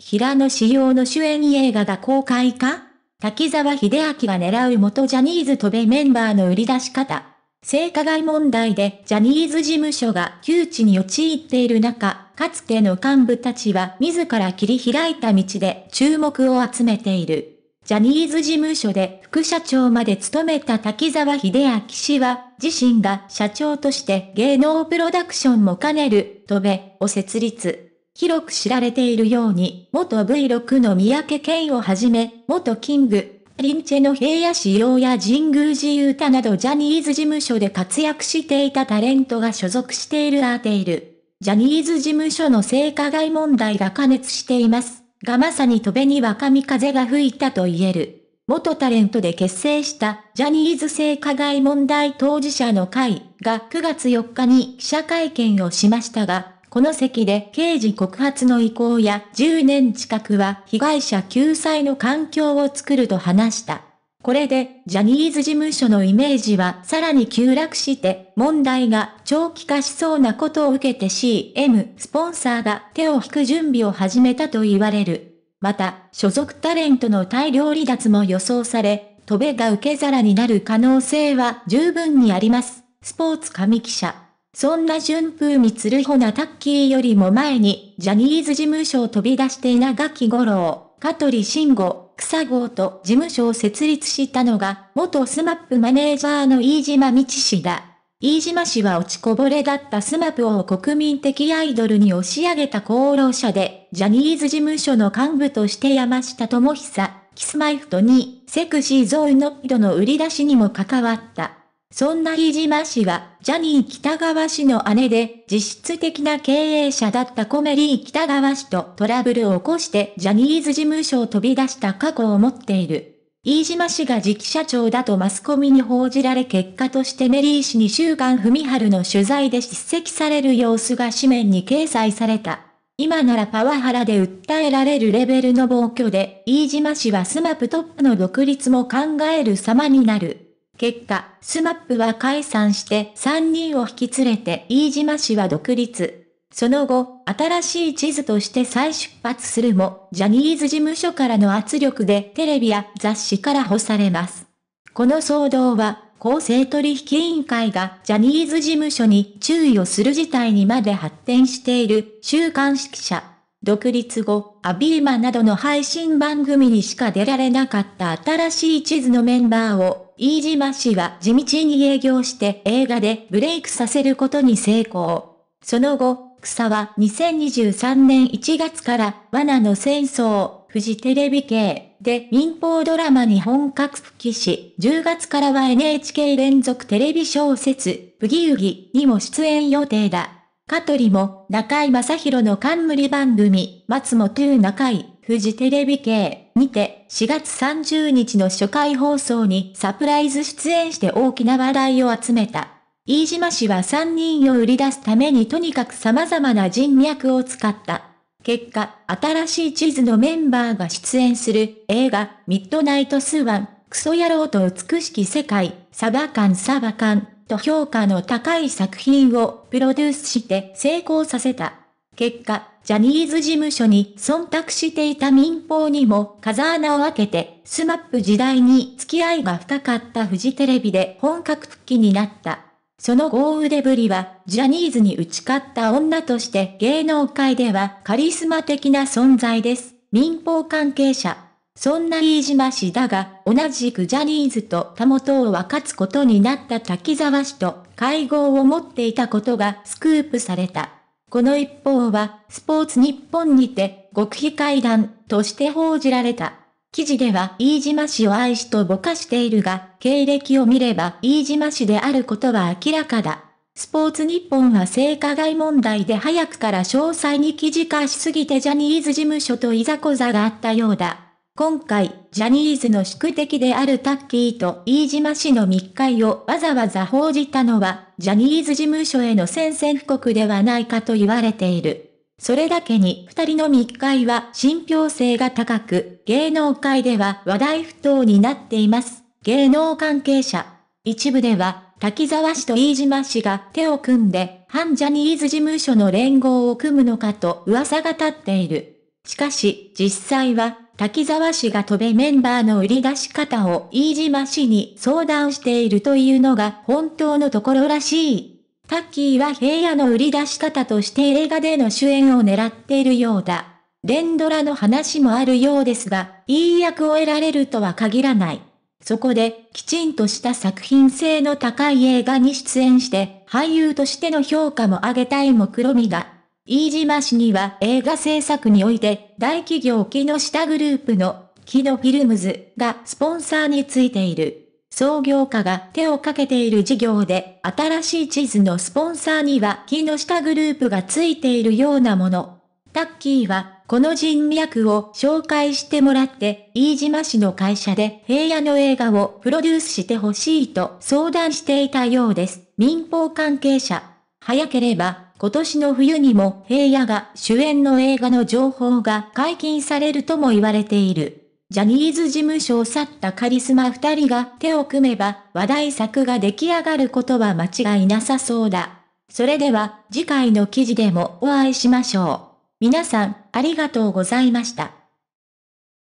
平野紫耀の主演映画が公開か滝沢秀明が狙う元ジャニーズ渡米メンバーの売り出し方。性加害問題でジャニーズ事務所が窮地に陥っている中、かつての幹部たちは自ら切り開いた道で注目を集めている。ジャニーズ事務所で副社長まで務めた滝沢秀明氏は、自身が社長として芸能プロダクションも兼ねる、渡べ、を設立。広く知られているように、元 V6 の三宅健をはじめ、元キング、リンチェの平野仕様や神宮寺勇太などジャニーズ事務所で活躍していたタレントが所属しているアーテイル。ジャニーズ事務所の性加害問題が加熱しています。がまさに戸べには神風が吹いたと言える。元タレントで結成したジャニーズ性加害問題当事者の会が9月4日に記者会見をしましたが、この席で刑事告発の意向や10年近くは被害者救済の環境を作ると話した。これで、ジャニーズ事務所のイメージはさらに急落して、問題が長期化しそうなことを受けて CM スポンサーが手を引く準備を始めたと言われる。また、所属タレントの大量離脱も予想され、飛べが受け皿になる可能性は十分にあります。スポーツ上記者。そんな順風満つるほなタッキーよりも前に、ジャニーズ事務所を飛び出して長垣五郎、香取慎吾、草郷と事務所を設立したのが、元スマップマネージャーの飯島道氏だ。飯島氏は落ちこぼれだったスマップを国民的アイドルに押し上げた功労者で、ジャニーズ事務所の幹部として山下智久、キスマイフトに、セクシーゾーンの井戸の売り出しにも関わった。そんな飯島氏は、ジャニー北川氏の姉で、実質的な経営者だったコメリー北川氏とトラブルを起こして、ジャニーズ事務所を飛び出した過去を持っている。飯島氏が次期社長だとマスコミに報じられ結果としてメリー氏に週刊文春の取材で叱責される様子が紙面に掲載された。今ならパワハラで訴えられるレベルの暴挙で、飯島氏はスマップトップの独立も考える様になる。結果、スマップは解散して3人を引き連れて飯島氏は独立。その後、新しい地図として再出発するも、ジャニーズ事務所からの圧力でテレビや雑誌から干されます。この騒動は、公正取引委員会がジャニーズ事務所に注意をする事態にまで発展している週刊式者。独立後、アビーマなどの配信番組にしか出られなかった新しい地図のメンバーを飯島氏は地道に営業して映画でブレイクさせることに成功。その後、草は2023年1月から罠の戦争、富士テレビ系で民放ドラマに本格復帰し、10月からは NHK 連続テレビ小説、ブギウギにも出演予定だ。香取も中井正宏の冠番組、松本中井、富士テレビ系にて4月30日の初回放送にサプライズ出演して大きな話題を集めた。飯島氏は3人を売り出すためにとにかく様々な人脈を使った。結果、新しい地図のメンバーが出演する映画、ミッドナイトスワン、クソ野郎と美しき世界、サバカンサバカンと評価の高い作品をプロデュースして成功させた。結果、ジャニーズ事務所に忖度していた民放にも風穴を開けて、スマップ時代に付き合いが深かったフジテレビで本格復帰になった。その豪腕ぶりは、ジャニーズに打ち勝った女として芸能界ではカリスマ的な存在です。民放関係者。そんな飯島氏だが、同じくジャニーズとた元を分かつことになった滝沢氏と会合を持っていたことがスクープされた。この一報は、スポーツ日本にて、極秘会談として報じられた。記事では、飯島氏を愛しとぼかしているが、経歴を見れば、飯島氏であることは明らかだ。スポーツ日本は性加害問題で早くから詳細に記事化しすぎてジャニーズ事務所といざこざがあったようだ。今回、ジャニーズの宿敵であるタッキーと飯島氏の密会をわざわざ報じたのは、ジャニーズ事務所への宣戦布告ではないかと言われている。それだけに二人の密会は信憑性が高く、芸能界では話題沸騰になっています。芸能関係者。一部では、滝沢氏と飯島氏が手を組んで、反ジャニーズ事務所の連合を組むのかと噂が立っている。しかし、実際は、滝沢氏が飛べメンバーの売り出し方を飯島氏に相談しているというのが本当のところらしい。タッキーは平野の売り出し方として映画での主演を狙っているようだ。連ドラの話もあるようですが、いい役を得られるとは限らない。そこで、きちんとした作品性の高い映画に出演して、俳優としての評価も上げたい目論みだ。飯島氏には映画制作において、大企業木下グループの、木のフィルムズがスポンサーについている。創業家が手をかけている事業で、新しい地図のスポンサーには木の下グループがついているようなもの。タッキーは、この人脈を紹介してもらって、飯島氏の会社で平野の映画をプロデュースしてほしいと相談していたようです。民放関係者。早ければ、今年の冬にも平野が主演の映画の情報が解禁されるとも言われている。ジャニーズ事務所を去ったカリスマ二人が手を組めば話題作が出来上がることは間違いなさそうだ。それでは次回の記事でもお会いしましょう。皆さんありがとうございました。